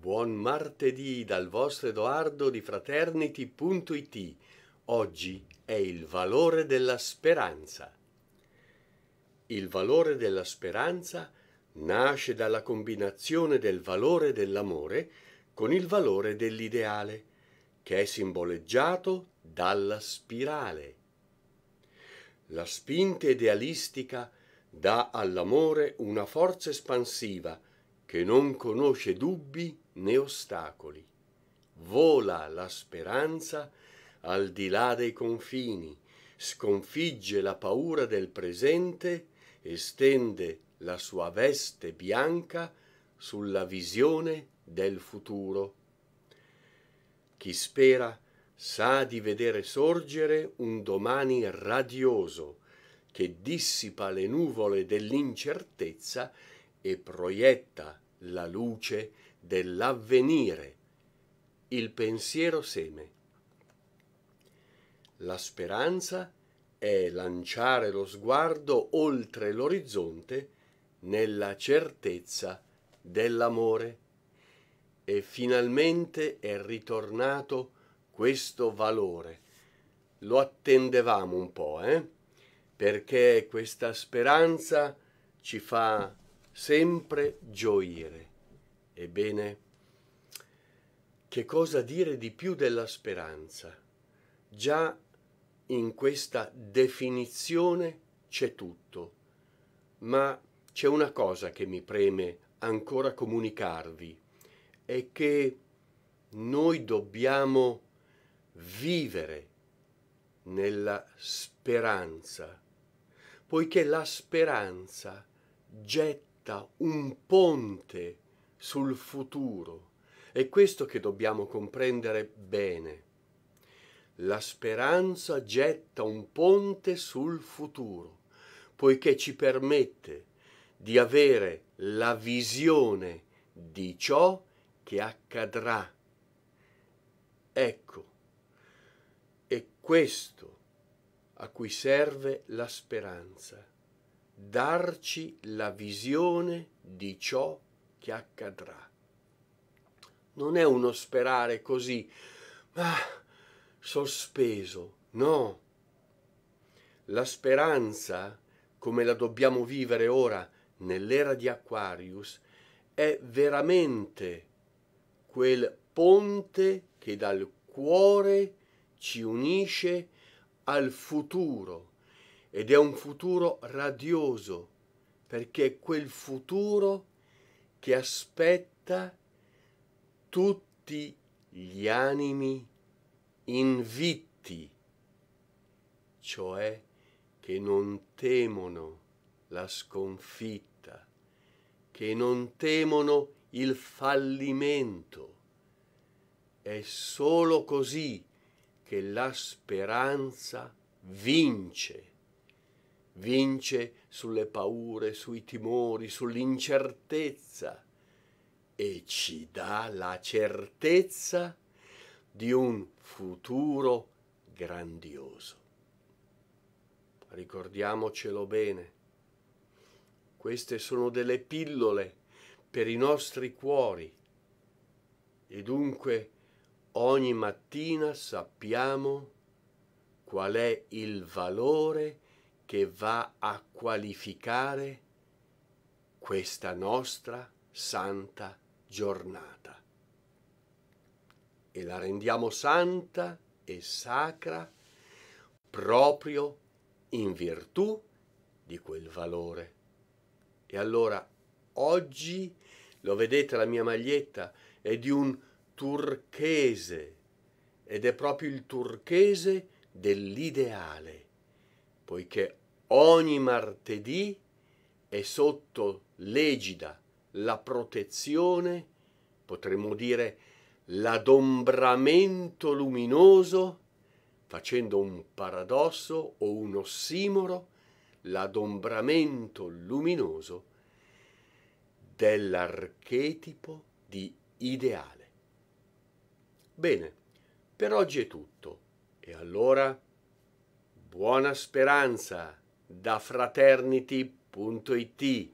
Buon martedì dal vostro Edoardo di fraternity.it. Oggi è il valore della speranza. Il valore della speranza nasce dalla combinazione del valore dell'amore con il valore dell'ideale, che è simboleggiato dalla spirale. La spinta idealistica dà all'amore una forza espansiva che non conosce dubbi né ostacoli. Vola la speranza al di là dei confini, sconfigge la paura del presente, estende la sua veste bianca sulla visione del futuro. Chi spera sa di vedere sorgere un domani radioso che dissipa le nuvole dell'incertezza e proietta la luce dell'avvenire, il pensiero seme. La speranza è lanciare lo sguardo oltre l'orizzonte nella certezza dell'amore. E finalmente è ritornato questo valore. Lo attendevamo un po', eh? Perché questa speranza ci fa sempre gioire. Ebbene, che cosa dire di più della speranza? Già in questa definizione c'è tutto, ma c'è una cosa che mi preme ancora comunicarvi, è che noi dobbiamo vivere nella speranza, poiché la speranza getta un ponte sul futuro. È questo che dobbiamo comprendere bene. La speranza getta un ponte sul futuro, poiché ci permette di avere la visione di ciò che accadrà. Ecco, è questo a cui serve la speranza, darci la visione di ciò che che accadrà. Non è uno sperare così, ma sospeso, no. La speranza, come la dobbiamo vivere ora nell'era di Aquarius, è veramente quel ponte che dal cuore ci unisce al futuro ed è un futuro radioso perché quel futuro che aspetta tutti gli animi invitti, cioè che non temono la sconfitta, che non temono il fallimento. È solo così che la speranza vince vince sulle paure, sui timori, sull'incertezza e ci dà la certezza di un futuro grandioso. Ricordiamocelo bene, queste sono delle pillole per i nostri cuori e dunque ogni mattina sappiamo qual è il valore che va a qualificare questa nostra santa giornata. E la rendiamo santa e sacra proprio in virtù di quel valore. E allora oggi, lo vedete la mia maglietta, è di un turchese ed è proprio il turchese dell'ideale, poiché ogni martedì è sotto l'egida, la protezione, potremmo dire l'adombramento luminoso, facendo un paradosso o un ossimoro, l'adombramento luminoso dell'archetipo di ideale. Bene, per oggi è tutto e allora buona speranza! da fraternity.it